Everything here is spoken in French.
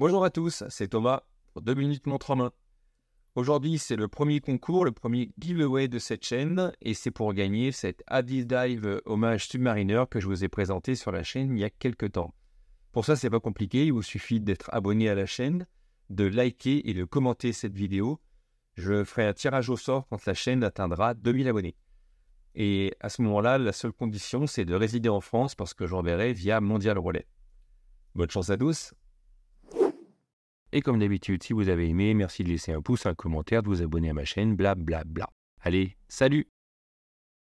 Bonjour à tous, c'est Thomas pour 2 minutes montre en main. Aujourd'hui, c'est le premier concours, le premier giveaway de cette chaîne et c'est pour gagner cette Adidas Dive hommage Submariner que je vous ai présenté sur la chaîne il y a quelques temps. Pour ça, c'est pas compliqué, il vous suffit d'être abonné à la chaîne, de liker et de commenter cette vidéo. Je ferai un tirage au sort quand la chaîne atteindra 2000 abonnés. Et à ce moment-là, la seule condition, c'est de résider en France parce que j'enverrai via Mondial Relais. Bonne chance à tous et comme d'habitude, si vous avez aimé, merci de laisser un pouce, un commentaire, de vous abonner à ma chaîne, bla bla bla. Allez, salut